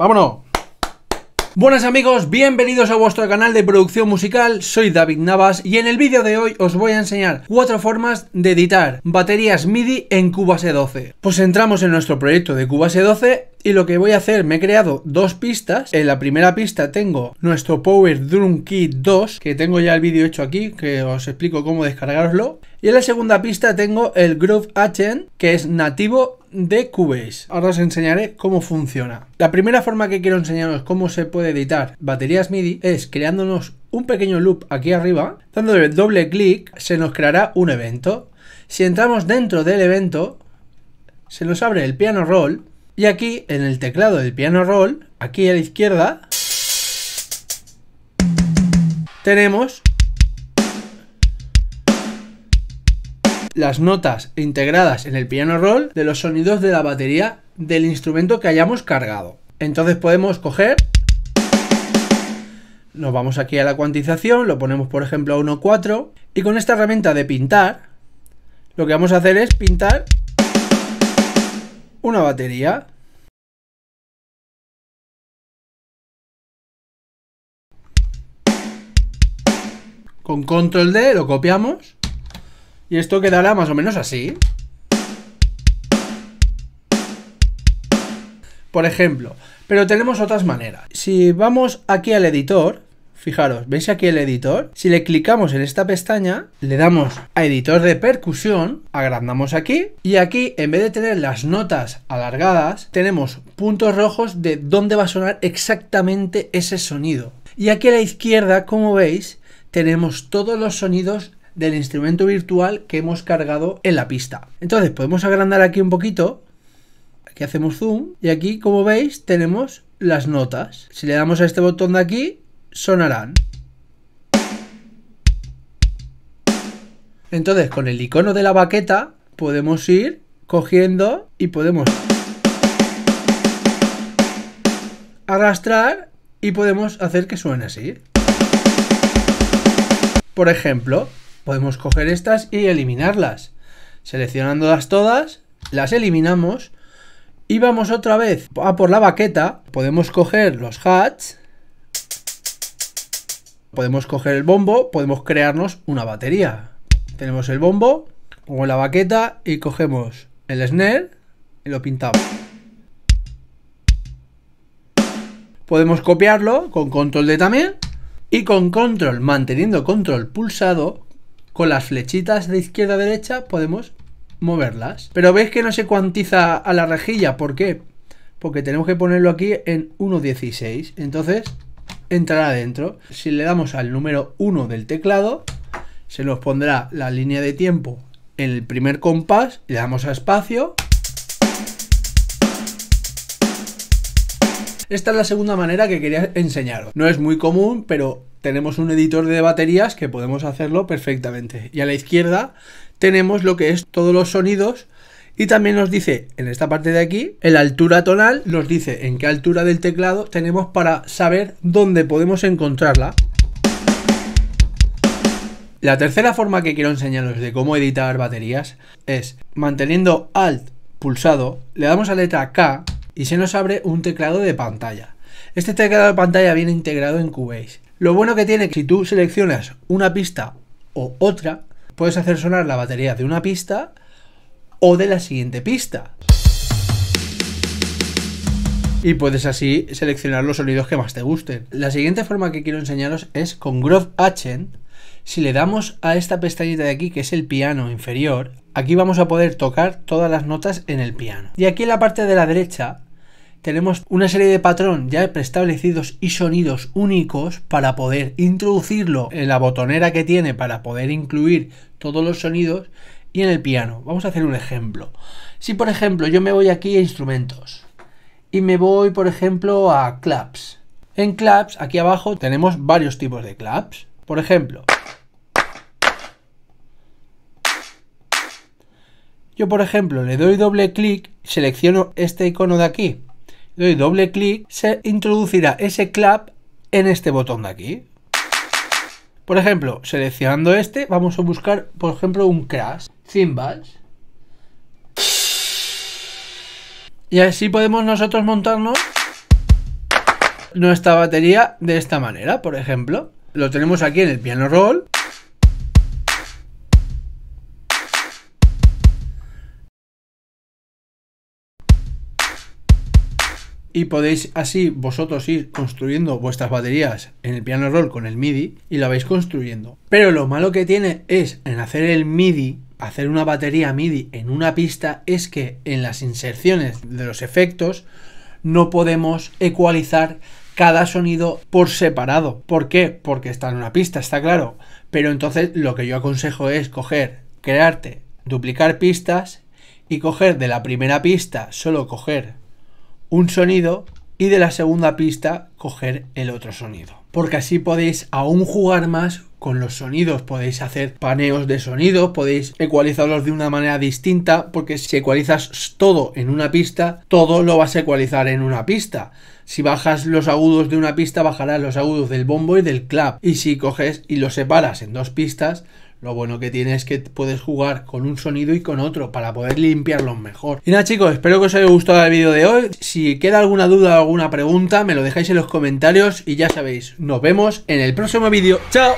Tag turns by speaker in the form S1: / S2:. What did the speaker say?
S1: ¡Vámonos! Buenas amigos, bienvenidos a vuestro canal de producción musical, soy David Navas y en el vídeo de hoy os voy a enseñar cuatro formas de editar baterías MIDI en Cubase 12. Pues entramos en nuestro proyecto de Cubase 12 y lo que voy a hacer, me he creado dos pistas. En la primera pista tengo nuestro Power Drum Kit 2, que tengo ya el vídeo hecho aquí, que os explico cómo descargarlo. Y en la segunda pista tengo el Groove Agent, que es nativo de Cubase. Ahora os enseñaré cómo funciona. La primera forma que quiero enseñaros cómo se puede editar baterías MIDI es creándonos un pequeño loop aquí arriba. Dándole doble clic se nos creará un evento. Si entramos dentro del evento, se nos abre el piano roll y aquí en el teclado del piano roll, aquí a la izquierda, tenemos las notas integradas en el piano roll de los sonidos de la batería del instrumento que hayamos cargado. Entonces podemos coger, nos vamos aquí a la cuantización, lo ponemos por ejemplo a 1.4 y con esta herramienta de pintar, lo que vamos a hacer es pintar una batería. Con control D lo copiamos y esto quedará ah, más o menos así. Por ejemplo, pero tenemos otras maneras. Si vamos aquí al editor, fijaros, ¿veis aquí el editor? Si le clicamos en esta pestaña, le damos a editor de percusión, agrandamos aquí, y aquí en vez de tener las notas alargadas, tenemos puntos rojos de dónde va a sonar exactamente ese sonido. Y aquí a la izquierda, como veis, tenemos todos los sonidos del instrumento virtual que hemos cargado en la pista. Entonces podemos agrandar aquí un poquito, aquí hacemos zoom y aquí como veis tenemos las notas. Si le damos a este botón de aquí sonarán. Entonces con el icono de la baqueta podemos ir cogiendo y podemos arrastrar y podemos hacer que suene así. Por ejemplo, podemos coger estas y eliminarlas. Seleccionándolas todas, las eliminamos y vamos otra vez a por la baqueta. Podemos coger los hats, podemos coger el bombo, podemos crearnos una batería. Tenemos el bombo o la baqueta y cogemos el snare y lo pintamos. Podemos copiarlo con control D también y con control, manteniendo control pulsado, con las flechitas de izquierda a derecha podemos moverlas. Pero veis que no se cuantiza a la rejilla, ¿por qué? Porque tenemos que ponerlo aquí en 1.16, entonces entrará dentro. Si le damos al número 1 del teclado, se nos pondrá la línea de tiempo en el primer compás, le damos a espacio. Esta es la segunda manera que quería enseñaros. No es muy común, pero tenemos un editor de baterías que podemos hacerlo perfectamente. Y a la izquierda tenemos lo que es todos los sonidos y también nos dice en esta parte de aquí, en la altura tonal, nos dice en qué altura del teclado tenemos para saber dónde podemos encontrarla. La tercera forma que quiero enseñaros de cómo editar baterías es manteniendo Alt pulsado, le damos a letra K y se nos abre un teclado de pantalla. Este teclado de pantalla viene integrado en Cubase. Lo bueno que tiene es que si tú seleccionas una pista o otra, puedes hacer sonar la batería de una pista o de la siguiente pista. Y puedes así seleccionar los sonidos que más te gusten. La siguiente forma que quiero enseñaros es con Grove Hatchen. Si le damos a esta pestañita de aquí, que es el piano inferior, aquí vamos a poder tocar todas las notas en el piano. Y aquí en la parte de la derecha tenemos una serie de patrón ya preestablecidos y sonidos únicos para poder introducirlo en la botonera que tiene para poder incluir todos los sonidos y en el piano. Vamos a hacer un ejemplo. Si por ejemplo yo me voy aquí a instrumentos y me voy por ejemplo a claps. En claps aquí abajo tenemos varios tipos de claps. Por ejemplo, yo por ejemplo le doy doble clic, selecciono este icono de aquí doy doble clic, se introducirá ese clap en este botón de aquí. Por ejemplo, seleccionando este, vamos a buscar, por ejemplo, un crash, cymbals. Y así podemos nosotros montarnos nuestra batería de esta manera, por ejemplo. Lo tenemos aquí en el piano roll. y podéis así vosotros ir construyendo vuestras baterías en el piano roll con el MIDI y la vais construyendo. Pero lo malo que tiene es en hacer el MIDI, hacer una batería MIDI en una pista es que en las inserciones de los efectos no podemos ecualizar cada sonido por separado. ¿Por qué? Porque está en una pista, está claro. Pero entonces lo que yo aconsejo es coger, crearte, duplicar pistas y coger de la primera pista, solo coger un sonido y de la segunda pista coger el otro sonido. Porque así podéis aún jugar más con los sonidos, podéis hacer paneos de sonido, podéis ecualizarlos de una manera distinta, porque si ecualizas todo en una pista, todo lo vas a ecualizar en una pista. Si bajas los agudos de una pista, bajarás los agudos del bombo y del clap. Y si coges y los separas en dos pistas, lo bueno que tiene es que puedes jugar con un sonido y con otro para poder limpiarlos mejor. Y nada chicos, espero que os haya gustado el vídeo de hoy. Si queda alguna duda o alguna pregunta, me lo dejáis en los comentarios y ya sabéis, nos vemos en el próximo vídeo. ¡Chao!